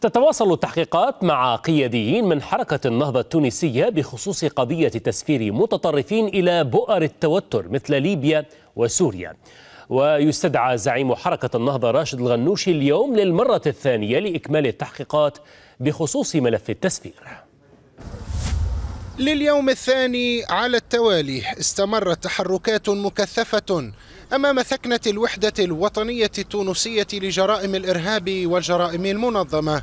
تتواصل التحقيقات مع قياديين من حركة النهضة التونسية بخصوص قضية تسفير متطرفين إلى بؤر التوتر مثل ليبيا وسوريا ويستدعى زعيم حركة النهضة راشد الغنوشي اليوم للمرة الثانية لإكمال التحقيقات بخصوص ملف التسفير لليوم الثاني على التوالي استمرت تحركات مكثفة أمام ثكنة الوحدة الوطنية التونسية لجرائم الإرهاب والجرائم المنظمة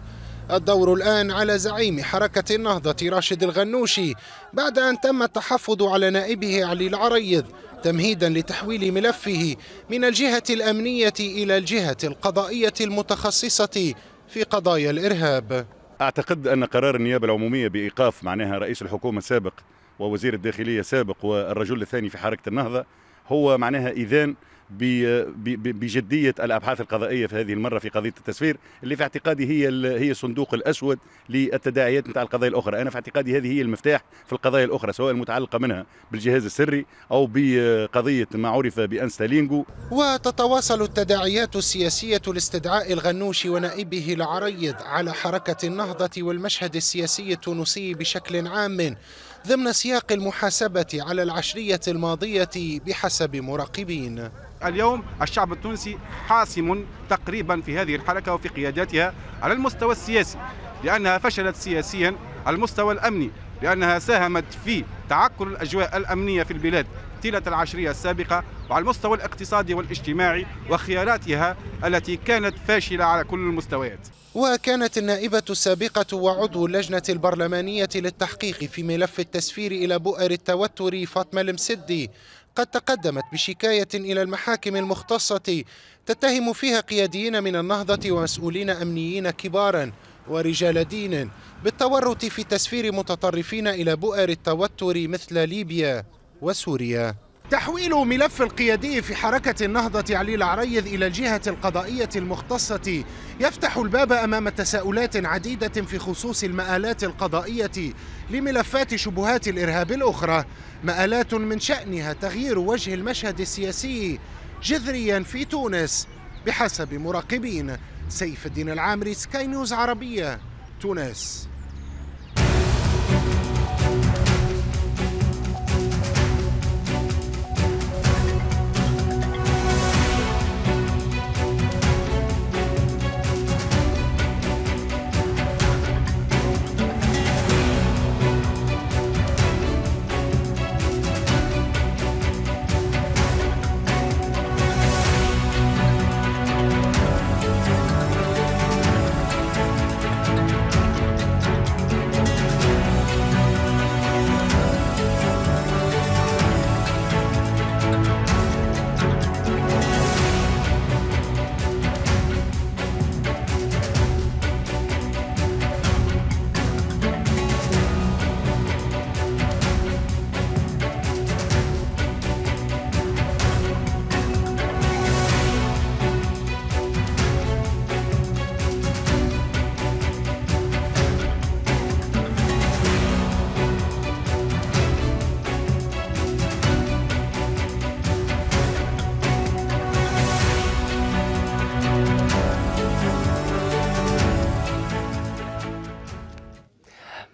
الدور الآن على زعيم حركة النهضة راشد الغنوشي بعد أن تم التحفظ على نائبه علي العريض تمهيدا لتحويل ملفه من الجهة الأمنية إلى الجهة القضائية المتخصصة في قضايا الإرهاب أعتقد أن قرار النيابة العمومية بإيقاف معناها رئيس الحكومة السابق ووزير الداخلية السابق والرجل الثاني في حركة النهضة هو معناها إذان بجدية الأبحاث القضائية في هذه المرة في قضية التسفير اللي في اعتقادي هي هي الصندوق الأسود للتداعيات نتاع القضايا الأخرى أنا في اعتقادي هذه هي المفتاح في القضايا الأخرى سواء المتعلقة منها بالجهاز السري أو بقضية ما عرف بأنستالينغو وتتواصل التداعيات السياسية لاستدعاء الغنوش ونائبه العريض على حركة النهضة والمشهد السياسي التونسي بشكل عام ضمن سياق المحاسبة على العشرية الماضية بحسب مراقبين اليوم الشعب التونسي حاسم تقريبا في هذه الحركة وفي قياداتها على المستوى السياسي لأنها فشلت سياسيا على المستوى الأمني لأنها ساهمت في تعكر الأجواء الأمنية في البلاد طيلة العشرية السابقة وعلى المستوى الاقتصادي والاجتماعي وخياراتها التي كانت فاشلة على كل المستويات وكانت النائبة السابقة وعضو اللجنة البرلمانية للتحقيق في ملف التسفير إلى بؤر التوتر فاطمة المسدي قد تقدمت بشكاية إلى المحاكم المختصة تتهم فيها قياديين من النهضة ومسؤولين أمنيين كبارا ورجال دين بالتورط في تسفير متطرفين إلى بؤر التوتر مثل ليبيا وسوريا تحويل ملف القيادي في حركة النهضة علي العريض إلى الجهة القضائية المختصة يفتح الباب أمام تساؤلات عديدة في خصوص المآلات القضائية لملفات شبهات الإرهاب الأخرى مآلات من شأنها تغيير وجه المشهد السياسي جذريا في تونس بحسب مراقبين سيف الدين العامري سكاي نيوز عربية تونس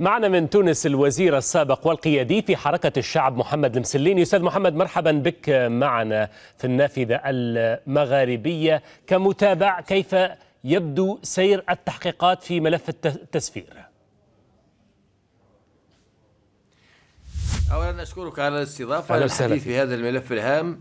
معنا من تونس الوزير السابق والقيادي في حركة الشعب محمد المسلين أستاذ محمد مرحبا بك معنا في النافذة المغاربية كمتابع كيف يبدو سير التحقيقات في ملف التسفير أولا أشكرك على الاستضافة الحديث في هذا الملف الهام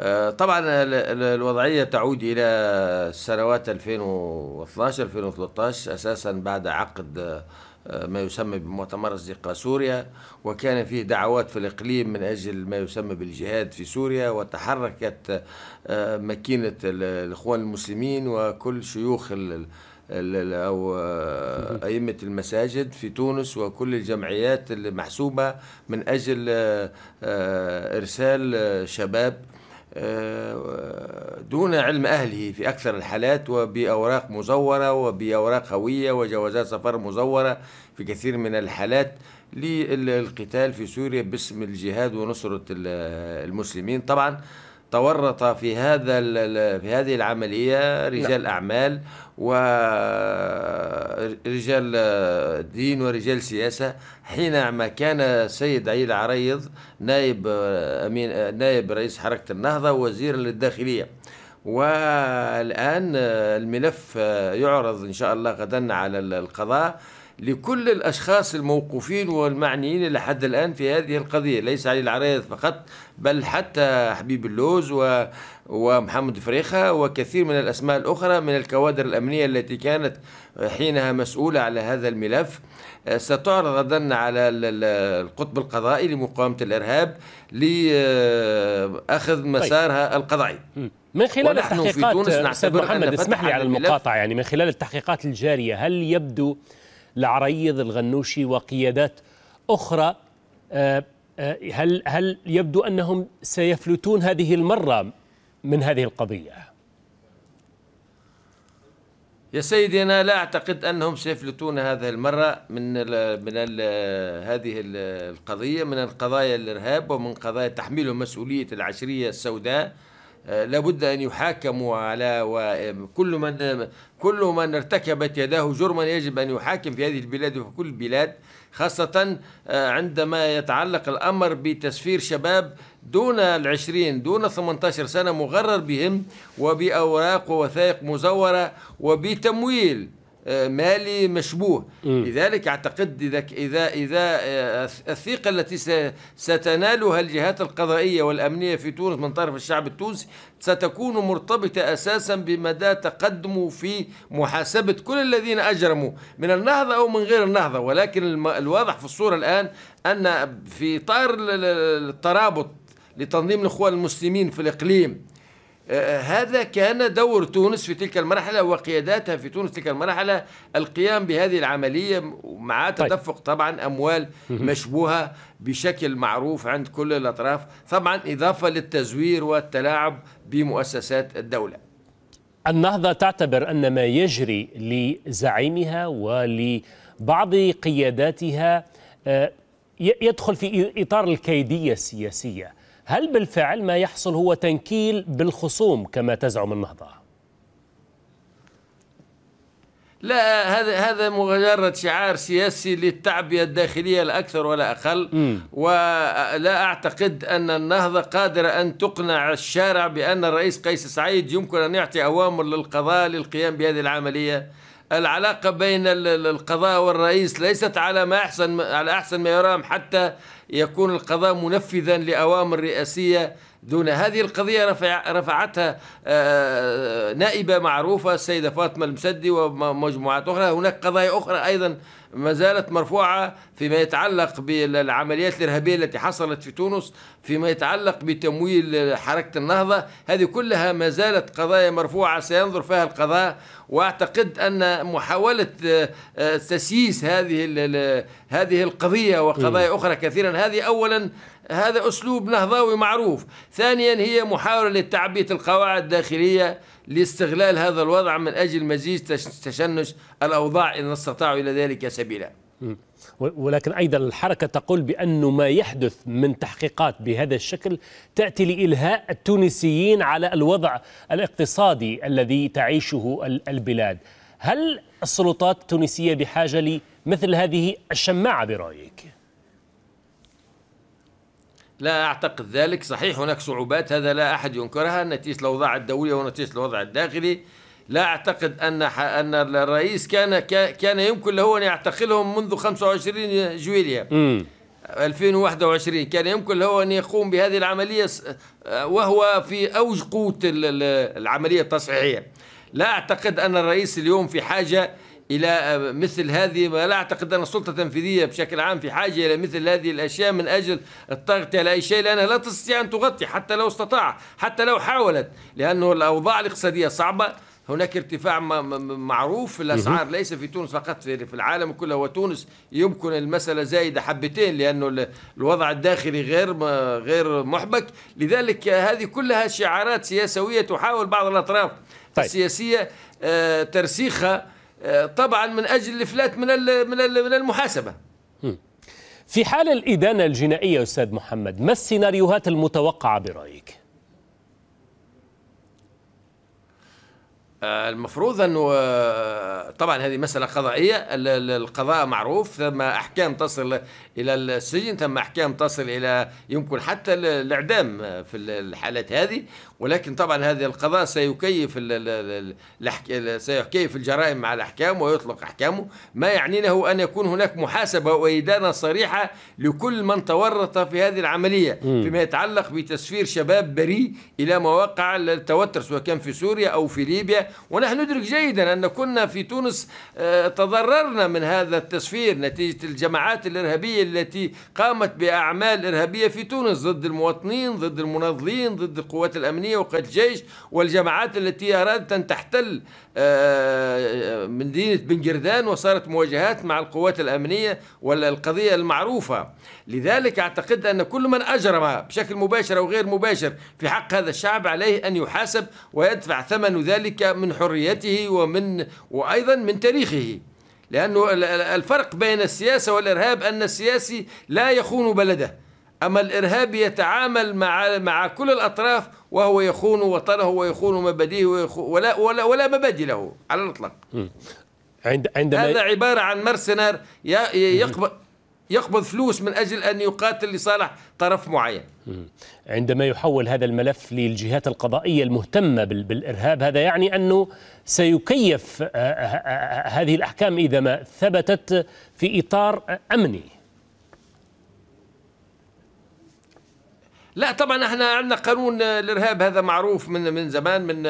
آه، طبعا الوضعيه تعود الى سنوات 2012 2013 اساسا بعد عقد آه، ما يسمى بمؤتمر أصدقاء سوريا وكان فيه دعوات في الإقليم من أجل ما يسمى بالجهاد في سوريا وتحركت آه، مكينة الإخوان المسلمين وكل شيوخ أو آه، أئمة المساجد في تونس وكل الجمعيات المحسوبة من أجل إرسال شباب آه، دون علم أهله في أكثر الحالات وبأوراق مزورة وبأوراق هوية وجوازات سفر مزورة في كثير من الحالات للقتال في سوريا باسم الجهاد ونصرة المسلمين طبعا تورط في هذا في هذه العملية رجال لا. نعم. أعمال و رجال آه، دين ورجال سياسة حينما كان سيد علي العريض نائب آه، أمين آه، نائب رئيس حركة النهضة وزيرا للداخلية والآن الملف يعرض إن شاء الله غدا على القضاء لكل الأشخاص الموقوفين والمعنيين لحد الآن في هذه القضية ليس علي العريض فقط بل حتى حبيب اللوز و... ومحمد فريخة وكثير من الأسماء الأخرى من الكوادر الأمنية التي كانت حينها مسؤولة على هذا الملف آه، ستعرض غدا على القطب القضائي لمقاومة الإرهاب لأخذ طيب. مسارها القضائي من خلال التحقيقات في تونس نعتبر محمد اسمح لي على المقاطعة يعني من خلال التحقيقات الجارية هل يبدو العريض الغنوشي وقيادات أخرى آه، آه، هل هل يبدو أنهم سيفلتون هذه المرة من هذه القضية؟ يا سيدي أنا لا أعتقد أنهم سيفلتون هذه المرة من الـ من الـ هذه القضية من القضايا الإرهاب ومن قضايا تحميلهم مسؤولية العشرية السوداء آه، لابد ان يحاكموا على وكل آه، من كل من ارتكبت يداه جرما يجب ان يحاكم في هذه البلاد وفي كل البلاد خاصة آه، عندما يتعلق الأمر بتسفير شباب دون العشرين دون 18 سنة مغرر بهم وبأوراق ووثائق مزورة وبتمويل آه، مالي مشبوه م. لذلك اعتقد اذا اذا اذا آه، الثقه التي ستنالها الجهات القضائيه والامنيه في تونس من طرف الشعب التونسي ستكون مرتبطه اساسا بمدى تقدمه في محاسبه كل الذين اجرموا من النهضه او من غير النهضه ولكن الواضح في الصوره الان ان في اطار الترابط لتنظيم الاخوان المسلمين في الاقليم هذا كان دور تونس في تلك المرحلة وقياداتها في تونس تلك المرحلة القيام بهذه العملية مع طيب. تدفق طبعا أموال مشبوهة بشكل معروف عند كل الأطراف طبعا إضافة للتزوير والتلاعب بمؤسسات الدولة النهضة تعتبر أن ما يجري لزعيمها ولبعض قياداتها آه، يدخل في إطار الكيدية السياسية هل بالفعل ما يحصل هو تنكيل بالخصوم كما تزعم النهضة؟ لا هذا هذا مجرد شعار سياسي للتعبئه الداخليه الاكثر ولا اقل م. ولا اعتقد ان النهضه قادره ان تقنع الشارع بان الرئيس قيس سعيد يمكن ان يعطي اوامر للقضاء للقيام بهذه العمليه العلاقة بين القضاء والرئيس ليست على ما أحسن على أحسن ما يرام حتى يكون القضاء منفذا لأوامر رئاسية دون هذه القضية رفع رفعتها آه، نائبة معروفة السيدة فاطمة المسدي ومجموعات أخرى هناك قضايا أخرى أيضا ما زالت مرفوعة فيما يتعلق بالعمليات الإرهابية التي حصلت في تونس فيما يتعلق بتمويل حركة النهضة هذه كلها ما زالت قضايا مرفوعة سينظر فيها القضاء واعتقد ان محاوله آه، تسييس هذه هذه القضيه وقضايا اخرى كثيرا هذه اولا هذا أسلوب نهضوي معروف ثانيا هي محاولة لتعبئة القواعد الداخلية لاستغلال هذا الوضع من أجل مزيد تشنج الأوضاع إن استطاعوا إلى ذلك سبيلا ولكن أيضا الحركة تقول بأن ما يحدث من تحقيقات بهذا الشكل تأتي لإلهاء التونسيين على الوضع الاقتصادي الذي تعيشه البلاد هل السلطات التونسية بحاجة لمثل هذه الشماعة برأيك؟ لا أعتقد ذلك صحيح هناك صعوبات هذا لا أحد ينكرها نتيجة الأوضاع الدولية ونتيجة الوضع الداخلي لا أعتقد أن أن الرئيس كان كان يمكن له أن يعتقلهم منذ 25 جويليا 2021 كان يمكن له أن يقوم بهذه العملية وهو في أوج قوة العملية التصحيحية لا أعتقد أن الرئيس اليوم في حاجة إلى آه، مثل هذه ولا أعتقد أن السلطة التنفيذية بشكل عام في حاجة إلى مثل هذه الأشياء من أجل التغطية على أي شيء لأنها لا تستطيع أن تغطي حتى لو استطاع حتى لو حاولت لأنه الأوضاع الاقتصادية صعبة هناك ارتفاع معروف في الاسعار ليس في تونس فقط في العالم كله وتونس يمكن المساله زايده حبتين لانه الوضع الداخلي غير غير محبك لذلك هذه كلها شعارات سياسويه تحاول بعض الاطراف طيب. السياسيه آه، ترسيخها طبعا من اجل الافلات من من من المحاسبه في حال الادانه الجنائيه استاذ محمد ما السيناريوهات المتوقعه برايك آه، المفروض انه آه، طبعا هذه مساله قضائيه القضاء معروف ثم احكام تصل الى السجن ثم احكام تصل الى يمكن حتى الاعدام آه، في الحالات هذه ولكن طبعا هذه القضاء سيكيف سيكيف الجرائم مع الاحكام ويطلق احكامه ما يعني له ان يكون هناك محاسبه وادانه صريحه لكل من تورط في هذه العمليه م. فيما يتعلق بتسفير شباب بريء الى مواقع التوتر سواء كان في سوريا او في ليبيا ونحن ندرك جيدا ان كنا في تونس آه، تضررنا من هذا التسفير نتيجه الجماعات الارهابيه التي قامت باعمال ارهابيه في تونس ضد المواطنين ضد المناضلين ضد القوات الامنيه الإنسانية الجيش والجماعات التي أرادت أن تحتل آه، آه، مدينة بن جردان وصارت مواجهات مع القوات الأمنية والقضية المعروفة لذلك أعتقد أن كل من أجرم بشكل مباشر أو غير مباشر في حق هذا الشعب عليه أن يحاسب ويدفع ثمن ذلك من حريته ومن وأيضا من تاريخه لأنه الفرق بين السياسة والإرهاب أن السياسي لا يخون بلده أما الإرهابي يتعامل مع مع كل الأطراف وهو يخون وطنه ويخون مبادئه ولا ولا ولا مبادئ له على الإطلاق. عند عندما هذا عبارة عن مرسنر يقبض يقبض فلوس من أجل أن يقاتل لصالح طرف معين. عندما يحول هذا الملف للجهات القضائية المهتمة بالإرهاب هذا يعني أنه سيكيف آه، آه، آه، هذه الأحكام إذا ما ثبتت في إطار أمني. لا طبعا احنا عندنا قانون الارهاب هذا معروف من من زمان من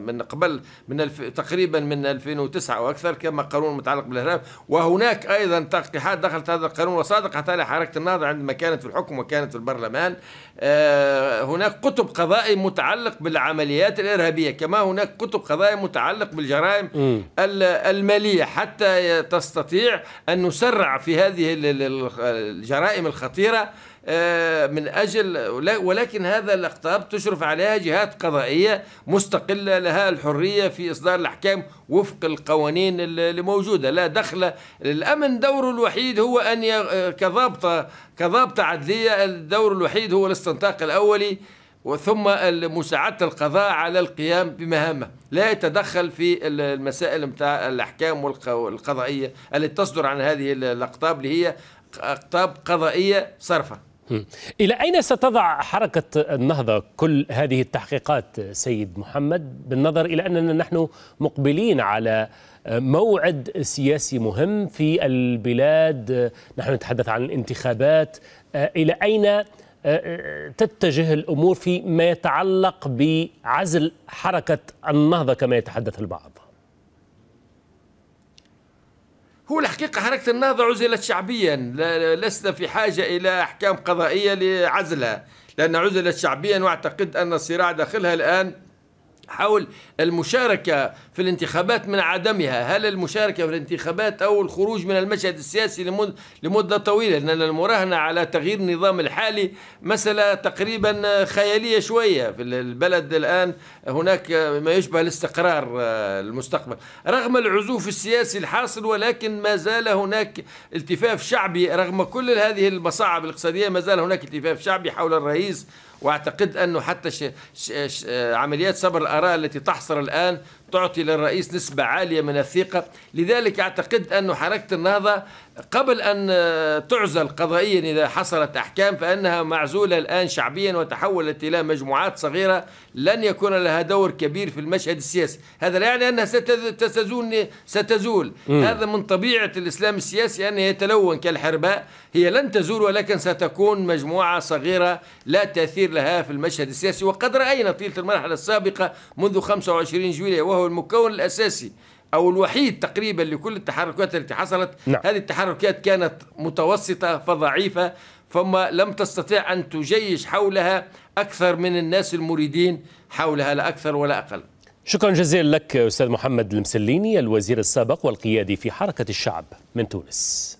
من قبل من الف تقريبا من 2009 واكثر كما قانون متعلق بالارهاب وهناك ايضا تقتيحات دخلت هذا القانون وصادق على حركه النهضه عندما كانت في الحكم وكانت في البرلمان آه، هناك كتب قضائي متعلق بالعمليات الارهابيه كما هناك كتب قضائي متعلق بالجرائم الماليه حتى تستطيع ان نسرع في هذه الجرائم الخطيره آه، من أجل ولكن هذا الاقطاب تشرف عليها جهات قضائية مستقلة لها الحرية في إصدار الأحكام وفق القوانين اللي موجودة لا دخل الأمن دوره الوحيد هو أن كضابطة كضابطة عدلية الدور الوحيد هو الاستنطاق الأولي وثم مساعدة القضاء على القيام بمهامه لا يتدخل في المسائل متاع الأحكام القضائية التي تصدر عن هذه الأقطاب اللي هي أقطاب قضائية صرفة إلى أين ستضع حركة النهضة كل هذه التحقيقات سيد محمد بالنظر إلى أننا نحن مقبلين على موعد سياسي مهم في البلاد نحن نتحدث عن الانتخابات آه، إلى أين آه، تتجه الأمور فيما يتعلق بعزل حركة النهضة كما يتحدث البعض هو الحقيقة حركة النهضة عزلت شعبيا لسنا في حاجة إلى أحكام قضائية لعزلها لأن عزلت شعبيا وأعتقد أن الصراع داخلها الآن حول المشاركة في الانتخابات من عدمها هل المشاركة في الانتخابات أو الخروج من المشهد السياسي لمدة طويلة لأن المراهنة على تغيير النظام الحالي مسألة تقريبا خيالية شوية في البلد الآن هناك ما يشبه الاستقرار آه، المستقبل رغم العزوف السياسي الحاصل ولكن ما زال هناك التفاف شعبي رغم كل هذه المصاعب الاقتصادية ما زال هناك التفاف شعبي حول الرئيس واعتقد انه حتى ش... ش... ش... عمليات صبر الاراء التي تحصل الان تعطي للرئيس نسبة عالية من الثقة لذلك أعتقد أن حركة النهضة قبل أن آه، تعزل قضائيا إذا حصلت أحكام فإنها معزولة الآن شعبيا وتحولت إلى مجموعات صغيرة لن يكون لها دور كبير في المشهد السياسي هذا لا يعني أنها ستزول, ستزول. هذا من طبيعة الإسلام السياسي أنه يتلون كالحرباء هي لن تزول ولكن ستكون مجموعة صغيرة لا تأثير لها في المشهد السياسي وقد رأينا طيلة المرحلة السابقة منذ 25 جويلية وهو المكون الأساسي أو الوحيد تقريبا لكل التحركات التي حصلت نعم. هذه التحركات كانت متوسطة فضعيفة ثم لم تستطيع أن تجيش حولها أكثر من الناس المريدين حولها لا أكثر ولا أقل شكرا جزيلا لك أستاذ محمد المسليني الوزير السابق والقيادي في حركة الشعب من تونس